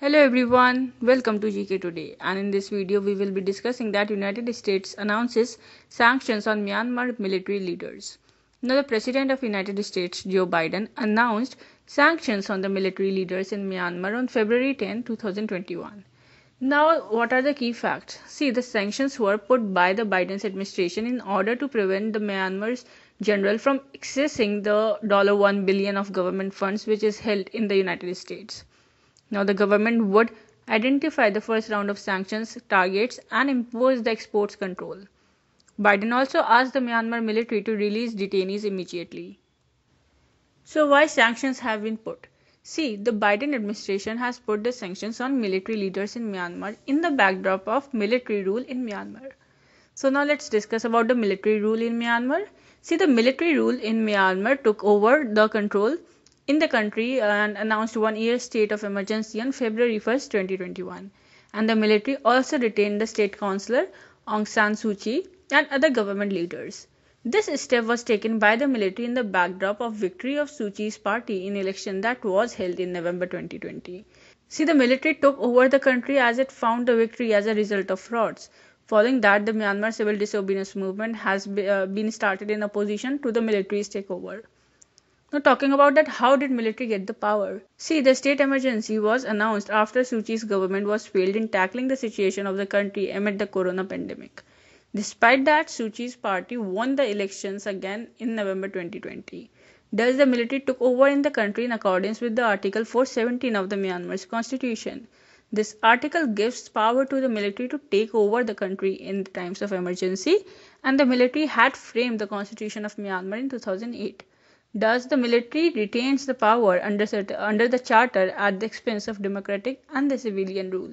Hello everyone, welcome to GK Today and in this video we will be discussing that United States announces sanctions on Myanmar military leaders. Now the President of United States Joe Biden announced sanctions on the military leaders in Myanmar on February 10, 2021. Now what are the key facts? See the sanctions were put by the Biden's administration in order to prevent the Myanmar's general from accessing the $1 billion of government funds which is held in the United States. Now, the government would identify the first round of sanctions targets and impose the exports control. Biden also asked the Myanmar military to release detainees immediately. So, why sanctions have been put? See, the Biden administration has put the sanctions on military leaders in Myanmar in the backdrop of military rule in Myanmar. So, now let's discuss about the military rule in Myanmar. See, the military rule in Myanmar took over the control in the country and announced one year state of emergency on February 1, 2021. And the military also detained the state councillor Aung San Suu Kyi and other government leaders. This step was taken by the military in the backdrop of victory of Suu Kyi's party in election that was held in November 2020. See, the military took over the country as it found the victory as a result of frauds. Following that, the Myanmar civil disobedience movement has be, uh, been started in opposition to the military's takeover. Now talking about that, how did military get the power? See, the state emergency was announced after Suchi's government was failed in tackling the situation of the country amid the corona pandemic. Despite that, Suchi's party won the elections again in November 2020. Thus, the military took over in the country in accordance with the Article 417 of the Myanmar's constitution. This article gives power to the military to take over the country in times of emergency, and the military had framed the constitution of Myanmar in 2008. Thus, the military retains the power under the Charter at the expense of democratic and the civilian rule.